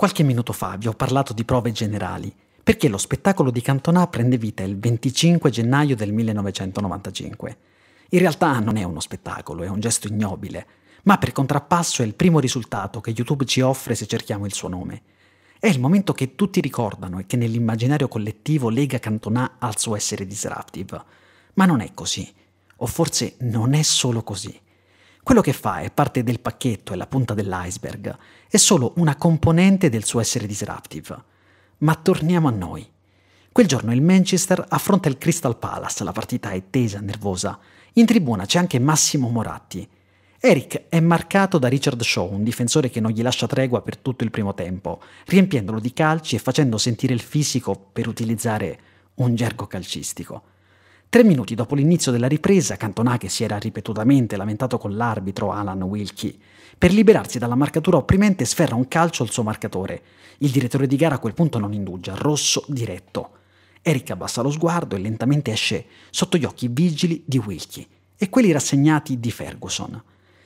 Qualche minuto fa vi ho parlato di prove generali, perché lo spettacolo di Cantonà prende vita il 25 gennaio del 1995. In realtà non è uno spettacolo, è un gesto ignobile, ma per contrappasso è il primo risultato che YouTube ci offre se cerchiamo il suo nome. È il momento che tutti ricordano e che nell'immaginario collettivo lega Cantonà al suo essere disruptive. Ma non è così, o forse non è solo così. Quello che fa è parte del pacchetto, è la punta dell'iceberg, è solo una componente del suo essere disruptive. Ma torniamo a noi. Quel giorno il Manchester affronta il Crystal Palace, la partita è tesa, nervosa. In tribuna c'è anche Massimo Moratti. Eric è marcato da Richard Shaw, un difensore che non gli lascia tregua per tutto il primo tempo, riempiendolo di calci e facendo sentire il fisico per utilizzare un gergo calcistico. Tre minuti dopo l'inizio della ripresa, Cantonà, che si era ripetutamente lamentato con l'arbitro Alan Wilkie, per liberarsi dalla marcatura opprimente sferra un calcio al suo marcatore. Il direttore di gara a quel punto non indugia, rosso diretto. Eric abbassa lo sguardo e lentamente esce sotto gli occhi vigili di Wilkie e quelli rassegnati di Ferguson.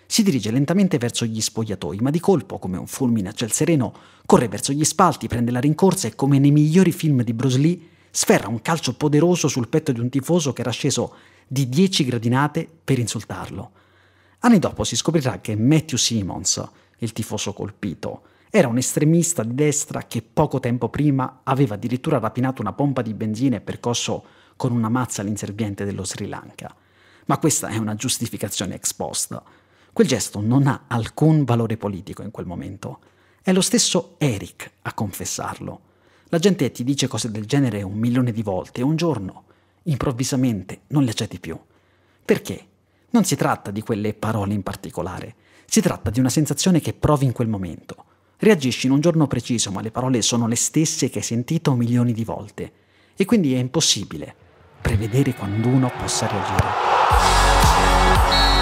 Si dirige lentamente verso gli spogliatoi, ma di colpo, come un fulmine a ciel sereno, corre verso gli spalti, prende la rincorsa e come nei migliori film di Bruce Lee sferra un calcio poderoso sul petto di un tifoso che era sceso di 10 gradinate per insultarlo. Anni dopo si scoprirà che Matthew Simmons, il tifoso colpito, era un estremista di destra che poco tempo prima aveva addirittura rapinato una pompa di benzina e percosso con una mazza l'inserviente dello Sri Lanka. Ma questa è una giustificazione ex post. Quel gesto non ha alcun valore politico in quel momento. È lo stesso Eric a confessarlo. La gente ti dice cose del genere un milione di volte e un giorno, improvvisamente, non le accetti più. Perché? Non si tratta di quelle parole in particolare, si tratta di una sensazione che provi in quel momento. Reagisci in un giorno preciso, ma le parole sono le stesse che hai sentito milioni di volte. E quindi è impossibile prevedere quando uno possa reagire.